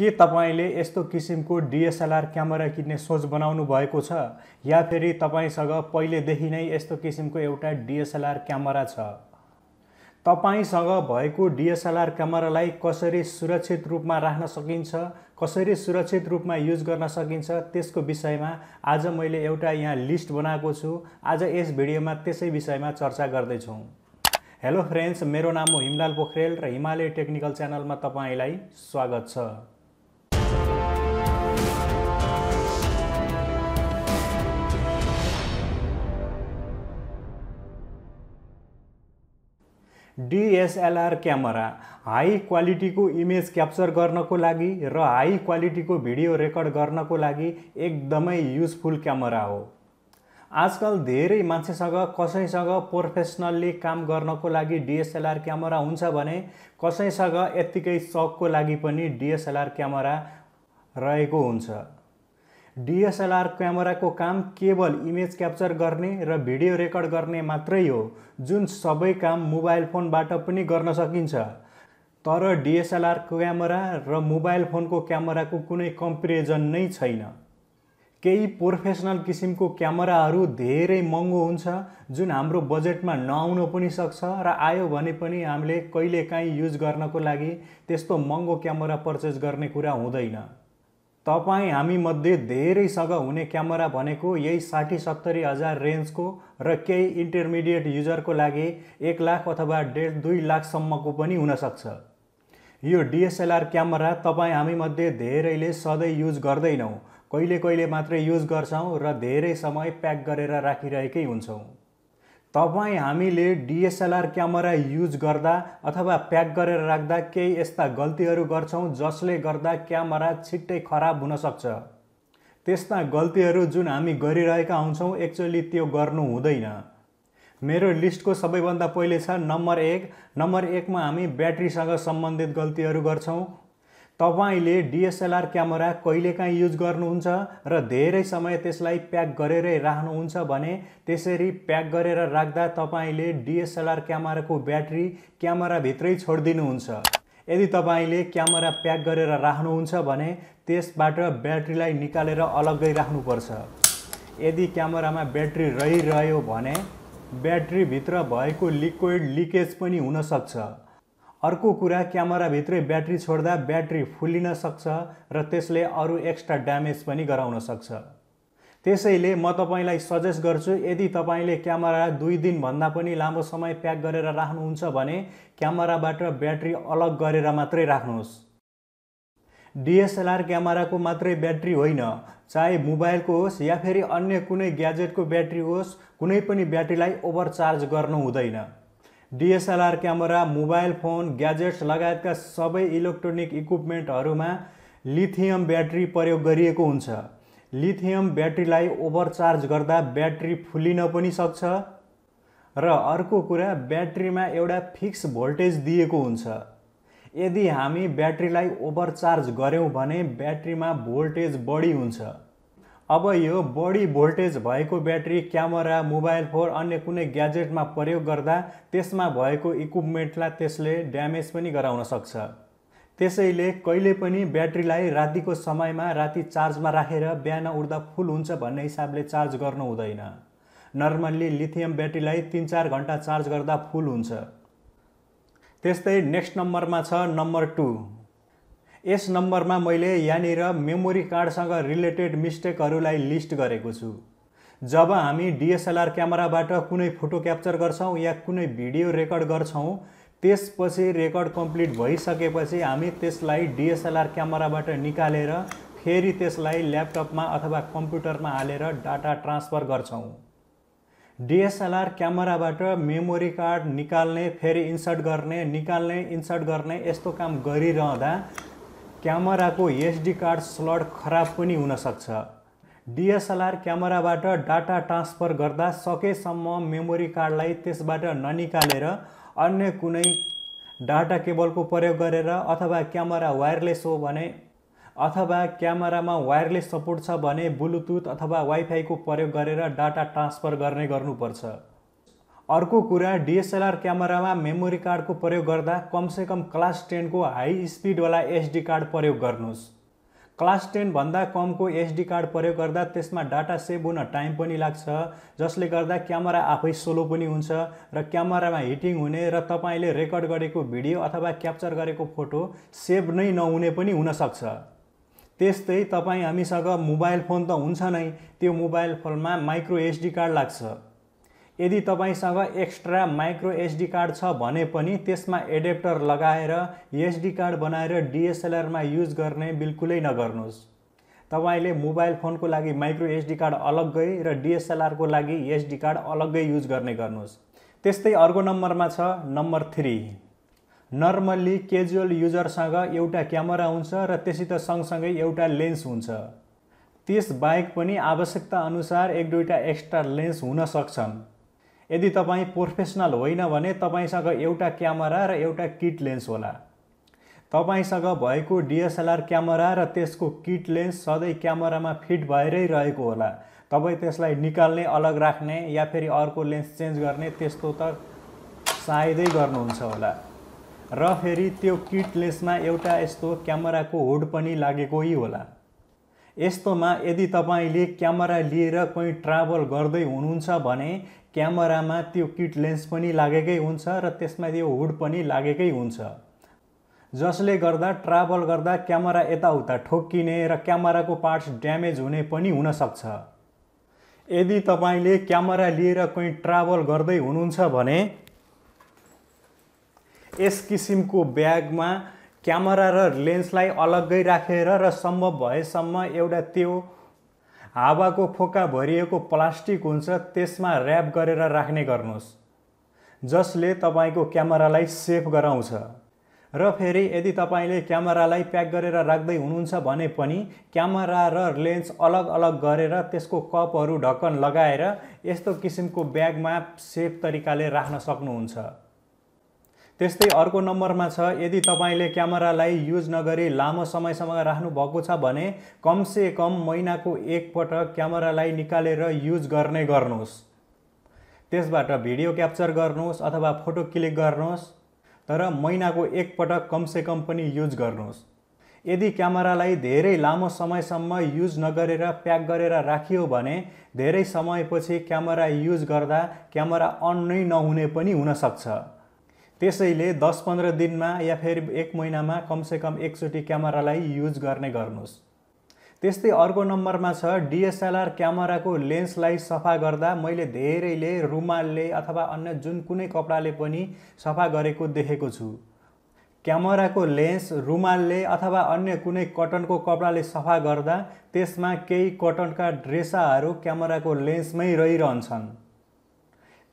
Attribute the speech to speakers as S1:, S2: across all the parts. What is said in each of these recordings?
S1: के तपाईँले यस्तो किसिमको डिएसएलआर क्यामेरा किन्ने सोच बनाउनु भएको छ या फेरि तपाईँसँग पहिलेदेखि नै यस्तो किसिमको एउटा डिएसएलआर क्यामेरा छ तपाईँसँग भएको डिएसएलआर क्यामेरालाई कसरी सुरक्षित रूपमा राख्न सकिन्छ कसरी सुरक्षित रूपमा युज गर्न सकिन्छ त्यसको विषयमा आज मैले एउटा यहाँ लिस्ट बनाएको छु आज यस भिडियोमा त्यसै विषयमा चर्चा गर्दैछौँ हेलो फ्रेन्ड्स मेरो नाम हो हिमलाल पोखरेल र हिमालय टेक्निकल च्यानलमा तपाईँलाई स्वागत छ डिएसएलआर क्यामेरा हाई क्वालिटीको इमेज क्याप्चर गर्नको लागि र हाई क्वालिटीको भिडियो रेकर्ड गर्नको लागि एकदमै युजफुल क्यामेरा हो आजकल धेरै मान्छेसँग कसैसँग प्रोफेसनल्ली काम गर्नको लागि डिएसएलआर क्यामेरा हुन्छ भने कसैसँग यत्तिकै सकको लागि पनि डिएसएलआर क्यामेरा रहेको हुन्छ डिएसएलआर क्यामेराको काम केवल इमेज क्याप्चर गर्ने र भिडियो रेकर्ड गर्ने मात्रै हो जुन सबै काम मोबाइल फोनबाट पनि गर्न सकिन्छ तर डिएसएलआर क्यामेरा र मोबाइल फोनको क्यामेराको कुनै कम्पेरिजन नै छैन केही प्रोफेसनल किसिमको क्यामेराहरू धेरै महँगो हुन्छ जुन हाम्रो बजेटमा नआउनु पनि सक्छ र आयो भने पनि हामीले कहिलेकाहीँ युज गर्नको लागि त्यस्तो महँगो क्यामेरा पर्चेस गर्ने कुरा हुँदैन तपाईँ हामीमध्ये धेरैसँग हुने क्यामेरा भनेको यही साठी सत्तरी हजार रेन्जको र केही इन्टरमिडिएट युजरको लागि एक लाख अथवा डेढ दुई लाखसम्मको पनि हुनसक्छ यो डिएसएलआर क्यामेरा तपाईँ हामीमध्ये धेरैले सधैँ युज गर्दैनौँ कहिले कहिले मात्रै युज गर्छौँ र धेरै समय प्याक गरेर राखिरहेकै हुन्छौँ तपाईँ हामीले डिएसएलआर क्यामेरा युज गर्दा अथवा प्याक गरेर राख्दा केही यस्ता गल्तीहरू गर्छौँ जसले गर्दा क्यामेरा छिट्टै खराब हुनसक्छ त्यस्ता गल्तीहरू जुन हामी गरिरहेका हुन्छौँ एक्चुअली त्यो गर्नु हुँदैन मेरो लिस्टको सबैभन्दा पहिले छ नम्बर एक नम्बर एकमा हामी ब्याट्रीसँग सम्बन्धित गल्तीहरू गर्छौँ तपाईँले डिएसएलआर क्यामेरा कहिलेकाहीँ युज गर्नुहुन्छ र धेरै समय त्यसलाई प्याक गरेरै राख्नुहुन्छ भने त्यसरी प्याक गरेर राख्दा तपाईँले डिएसएलआर क्यामेराको ब्याट्री क्यामेराभित्रै छोडिदिनुहुन्छ यदि तपाईँले क्यामेरा प्याक गरेर राख्नुहुन्छ भने त्यसबाट ब्याट्रीलाई निकालेर अलग्गै राख्नुपर्छ यदि क्यामेरामा ब्याट्री रहिरह्यो भने ब्याट्रीभित्र भएको लिक्विड लिकेज पनि हुनसक्छ अर्को कुरा क्यामेराभित्रै ब्याट्री छोड्दा ब्याट्री फुल्लिन सक्छ र त्यसले अरू एक्स्ट्रा ड्यामेज पनि गराउन सक्छ त्यसैले म तपाईँलाई सजेस्ट गर्छु यदि तपाईँले क्यामेरा दुई दिनभन्दा पनि लामो समय प्याक गरेर राख्नुहुन्छ भने क्यामेराबाट ब्याट्री अलग गरेर मात्रै राख्नुहोस् डिएसएलआर क्यामेराको मात्रै ब्याट्री होइन चाहे मोबाइलको होस् या फेरि अन्य कुनै ग्याजेटको ब्याट्री होस् कुनै पनि ब्याट्रीलाई ओभरचार्ज गर्नु हुँदैन DSLR camera mobile phone gadgets लगायतका सबै इलेक्ट्रोनिक इक्विपमेन्टहरूमा लिथियम ब्याट्री प्रयोग गरिएको हुन्छ लिथियम ब्याट्रीलाई ओभरचार्ज गर्दा ब्याट्री फुलिन पनि सक्छ र अर्को कुरा ब्याट्रीमा एउटा फिक्स भोल्टेज दिएको हुन्छ यदि हामी ब्याट्रीलाई ओभरचार्ज गऱ्यौँ भने ब्याट्रीमा भोल्टेज बढी हुन्छ अब यो बढी भोल्टेज भएको ब्याट्री क्यामेरा मोबाइल फोन अन्य कुनै ग्याजेटमा प्रयोग गर्दा त्यसमा भएको इक्विपमेन्टलाई त्यसले ड्यामेज पनि गराउन सक्छ त्यसैले कहिले पनि ब्याट्रीलाई रातिको समयमा राति चार्जमा राखेर रा, बिहान उड्दा फुल हुन्छ भन्ने हिसाबले चार्ज गर्नु हुँदैन नर्मल्ली लिथियम ब्याट्रीलाई तिन चार घन्टा चार्ज गर्दा फुल हुन्छ त्यस्तै नेक्स्ट नम्बरमा छ नम्बर टू यस नम्बरमा मैले यहाँनिर मेमोरी कार्डसँग रिलेटेड मिस्टेकहरूलाई लिस्ट गरेको छु जब हामी डिएसएलआर क्यामेराबाट कुनै फोटो क्याप्चर गर्छौँ या कुनै भिडियो रेकर्ड गर्छौँ त्यसपछि रेकर्ड कम्प्लिट भइसकेपछि हामी त्यसलाई डिएसएलआर क्यामेराबाट निकालेर फेरि त्यसलाई ल्यापटपमा अथवा कम्प्युटरमा हालेर डाटा ट्रान्सफर गर्छौँ डिएसएलआर क्यामेराबाट मेमोरी कार्ड निकाल्ने फेरि इन्सर्ट गर्ने निकाल्ने इन्सर्ट गर्ने यस्तो काम गरिरहँदा क्यामेराको एसडी कार्ड स्लट खराब पनि हुनसक्छ डिएसएलआर क्यामेराबाट डाटा ट्रान्सफर गर्दा सकेसम्म मेमोरी कार्डलाई त्यसबाट ननिकालेर अन्य कुनै डाटा केबलको प्रयोग गरेर अथवा क्यामेरा वायरलेस हो भने अथवा क्यामेरामा वायरलेस सपोर्ट छ भने ब्लुटुथ अथवा वाइफाईको प्रयोग गरेर डाटा ट्रान्सफर गर्ने गर्नुपर्छ अर्को कुरा डिएसएलआर क्यामेरामा मेमोरी कार्डको प्रयोग गर्दा कमसेकम क्लास टेनको हाई स्पिडवाला एसडी कार्ड प्रयोग गर्नुहोस् क्लास टेनभन्दा कमको एसडी कार्ड प्रयोग गर्दा त्यसमा डाटा सेभ हुन टाइम पनि लाग्छ जसले गर्दा क्यामेरा आफै सोलो पनि हुन्छ र क्यामेरामा हिटिङ हुने र तपाईँले रेकर्ड गरेको भिडियो अथवा क्याप्चर गरेको फोटो सेभ नै नहुने पनि हुनसक्छ त्यस्तै तपाईँ हामीसँग मोबाइल फोन त हुन्छ नै त्यो मोबाइल फोनमा माइक्रो एसडी कार्ड लाग्छ यदि तपाईँसँग एक्स्ट्रा माइक्रो एसडी कार्ड छ भने पनि त्यसमा एडेप्टर लगाएर एसडी कार्ड बनाएर डिएसएलआरमा युज गर्ने बिल्कुलै नगर्नुहोस् तपाईँले मोबाइल फोनको लागि माइक्रो एसडी कार्ड अलग्गै र डिएसएलआरको लागि एसडी कार्ड अलग्गै युज गर्ने गर्नुहोस् त्यस्तै अर्को नम्बरमा छ नम्बर थ्री नर्मल्ली केजुअल युजरसँग एउटा क्यामेरा हुन्छ र त्यसित सँगसँगै एउटा लेन्स हुन्छ त्यस बाहेक पनि आवश्यकता अनुसार एक दुईवटा एक्स्ट्रा लेन्स हुन सक्छन् यदि तपाईँ प्रोफेसनल होइन भने तपाईँसँग एउटा क्यामेरा र एउटा किट लेन्स होला तपाईँसँग भएको डिएसएलआर क्यामेरा र त्यसको किट लेन्स सधैँ क्यामेरामा फिट भएरै रहेको होला तपाईँ त्यसलाई निकाल्ने अलग राख्ने या फेरि अर्को लेन्स चेन्ज गर्ने त्यस्तो त सायदै गर्नुहुन्छ होला र फेरि त्यो किट लेन्समा एउटा यस्तो क्यामेराको होड पनि लागेकै होला यस्तोमा यदि तपाईँले क्यामेरा लिएर कहीँ ट्राभल गर्दै हुनुहुन्छ भने क्यामेरामा त्यो किट लेन्स पनि लागेकै हुन्छ र त्यसमा त्यो हुड पनि लागेकै हुन्छ जसले गर्दा ट्राभल गर्दा क्यामेरा यताउता ठोक्किने र क्यामेराको पार्ट्स ड्यामेज हुने पनि हुनसक्छ यदि तपाईँले क्यामेरा लिएर कहीँ ट्राभल गर्दै हुनुहुन्छ भने यस किसिमको ब्यागमा क्यामेरा र लेन्सलाई अलग्गै राखेर र सम्भव भएसम्म एउटा त्यो हावाको फोका भरिएको प्लास्टिक हुन्छ त्यसमा ऱ्याप गरेर राख्ने गर्नुहोस् जसले तपाईँको क्यामेरालाई सेफ गराउँछ र फेरि यदि तपाईँले क्यामेरालाई प्याक गरेर राख्दै हुनुहुन्छ भने पनि क्यामेरा र लेन्स अलग अलग गरेर त्यसको कपहरू ढक्कन लगाएर यस्तो किसिमको ब्यागमा सेफ तरिकाले राख्न सक्नुहुन्छ त्यस्तै अर्को नम्बरमा छ यदि तपाईँले क्यामेरालाई युज नगरी लामो समयसम्म राख्नुभएको छ भने कमसे कम महिनाको एकपटक क्यामेरालाई निकालेर युज गर्ने गर्नुहोस् त्यसबाट भिडियो क्याप्चर गर्नुहोस् अथवा फोटो क्लिक गर्नुहोस् तर महिनाको एकपटक कमसे कम पनि युज गर्नुहोस् यदि क्यामेरालाई धेरै लामो समयसम्म युज नगरेर प्याक गरेर राखियो भने धेरै समयपछि क्यामेरा युज गर्दा क्यामेरा अन नै नहुने पनि हुनसक्छ त्यसैले दस पन्ध्र दिनमा या फेरि एक महिनामा कमसेकम एकचोटि क्यामेरालाई युज गर्ने गर्नुहोस् त्यस्तै अर्को नम्बरमा छ डिएसएलआर क्यामेराको लेन्सलाई सफा गर्दा मैले धेरैले रुमालले अथवा अन्य जुन कुनै कपडाले पनि सफा गरेको देखेको छु क्यामेराको लेन्स रुमालले अथवा अन्य कुनै कटनको कपडाले सफा गर्दा त्यसमा केही कटनका ड्रेसाहरू क्यामेराको लेन्समै रहिरहन्छन्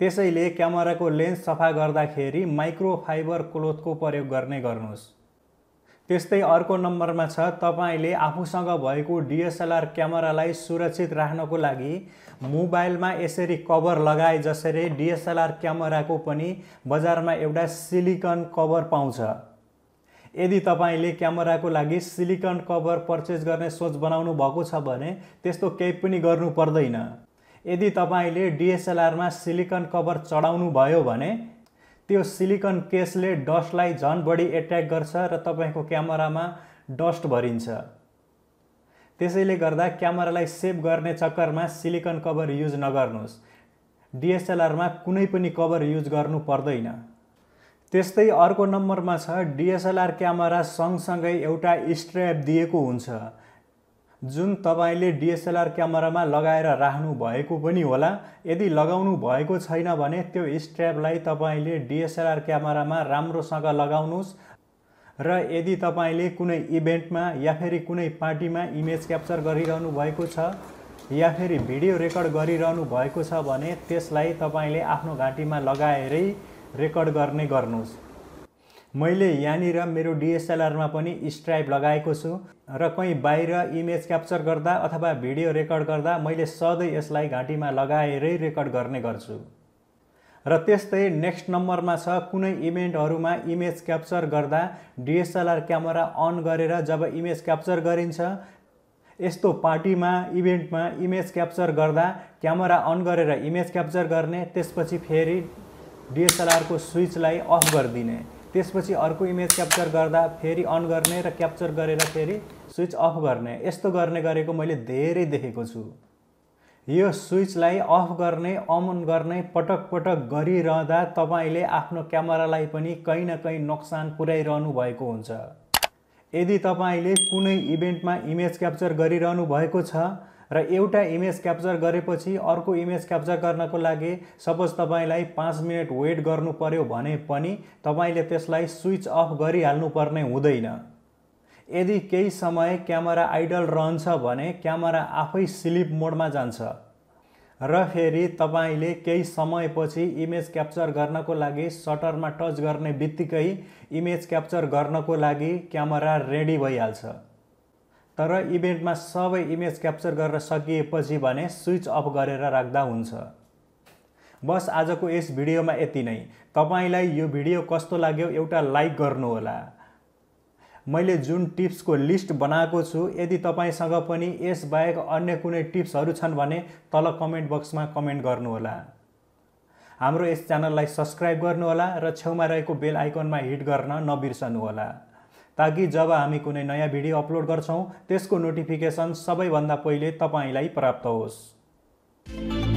S1: त्यसैले क्यामेराको लेन्स सफा गर्दाखेरि माइक्रोफाइबर क्लोथको प्रयोग गर्ने गर्नुहोस् त्यस्तै अर्को नम्बरमा छ तपाईँले आफूसँग भएको डिएसएलआर क्यामेरालाई सुरक्षित राख्नको लागि मोबाइलमा यसरी कभर लगाए जसरी डिएसएलआर क्यामेराको पनि बजारमा एउटा सिलिकन कभर पाउँछ यदि तपाईँले क्यामेराको लागि सिलिकन कभर पर्चेस गर्ने सोच बनाउनु भएको छ भने त्यस्तो केही पनि गर्नु पर्दैन यदि तपाईँले डिएसएलआरमा सिलिकन कभर चढाउनु भयो भने त्यो सिलिकन केसले डस्टलाई झन् बढी एट्र्याक्ट गर्छ र तपाईँको क्यामेरामा डस्ट भरिन्छ त्यसैले गर्दा क्यामेरालाई सेभ गर्ने चक्करमा सिलिकन कभर युज नगर्नुहोस् डिएसएलआरमा कुनै पनि कभर युज गर्नु पर्दैन त्यस्तै अर्को नम्बरमा छ डिएसएलआर क्यामेरा सँगसँगै एउटा स्ट्र्याप दिएको हुन्छ जुन तपाईँले डिएसएलआर क्यामेरामा लगाएर राख्नु भएको पनि होला यदि लगाउनु भएको छैन भने त्यो स्ट्र्यापलाई तपाईँले डिएसएलआर क्यामेरामा राम्रोसँग लगाउनुहोस् र यदि तपाईँले कुनै इभेन्टमा या फेरि कुनै पार्टीमा इमेज क्याप्चर गरिरहनु भएको छ या फेरि भिडियो रेकर्ड गरिरहनु भएको छ भने त्यसलाई तपाईँले आफ्नो घाँटीमा लगाएरै रेकर्ड गर्ने गर्नुहोस् मैले यहाँनिर मेरो डिएसएलआरमा पनि स्ट्राइप लगाएको छु र कहीँ बाहिर इमेज क्याप्चर गर्दा अथवा भिडियो रेकर्ड गर्दा मैले सधैँ यसलाई घाँटीमा लगाएरै रेकर्ड गर्ने गर्छु र त्यस्तै नेक्स्ट नम्बरमा छ कुनै इभेन्टहरूमा इमेज क्याप्चर गर्दा डिएसएलआर क्यामेरा अन गरेर जब इमेज क्याप्चर गरिन्छ यस्तो पार्टीमा इभेन्टमा इमेज क्याप्चर गर्दा क्यामेरा अन गरेर इमेज क्याप्चर गर्ने त्यसपछि फेरि डिएसएलआरको स्विचलाई अफ गरिदिने त्यसपछि अर्को इमेज क्याप्चर गर्दा फेरि अन गर्ने र क्याप्चर गरेर फेरि स्विच अफ गर्ने यस्तो गर्ने गरेको मैले धेरै देखेको छु यो स्विचलाई अफ गर्ने अन गर्ने पटक पटक गरिरहँदा तपाईँले आफ्नो क्यामेरालाई पनि कहीँ न कहीँ नोक्सान पुर्याइरहनु भएको हुन्छ यदि तपाईँले कुनै इभेन्टमा इमेज क्याप्चर गरिरहनु भएको छ र एउटा इमेज क्याप्चर गरेपछि अर्को इमेज क्याप्चर गर्नको लागि सपोज तपाईँलाई पाँच मिनट वेट गर्नु पर्यो भने पनि तपाईँले त्यसलाई स्विच अफ गरिहाल्नुपर्ने हुँदैन यदि केही समय क्यामेरा आइडल रहन्छ भने क्यामेरा आफै स्लिप मोडमा जान्छ र फेरि तपाईँले केही समयपछि इमेज क्याप्चर गर्नको लागि सटरमा टच गर्ने बित्तिकै इमेज क्याप्चर गर्नको लागि क्यामेरा रेडी भइहाल्छ तर इभेन्टमा सबै इमेज क्याप्चर गर्न सकिएपछि भने स्विच अफ गरेर राख्दा हुन्छ बस आजको यस भिडियोमा यति नै तपाईँलाई यो भिडियो कस्तो लाग्यो एउटा लाइक गर्नुहोला मैले जुन टिप्सको लिस्ट बनाएको छु यदि तपाईँसँग पनि यसबाहेक अन्य कुनै टिप्सहरू छन् भने तल कमेन्ट बक्समा कमेन्ट गर्नुहोला हाम्रो यस च्यानललाई सब्सक्राइब गर्नुहोला र छेउमा रहेको बेल आइकनमा हिट गर्न नबिर्सनुहोला ताकि जब हामी कुनै नयाँ भिडियो अपलोड गर्छौँ त्यसको नोटिफिकेसन सबैभन्दा पहिले तपाईँलाई प्राप्त होस्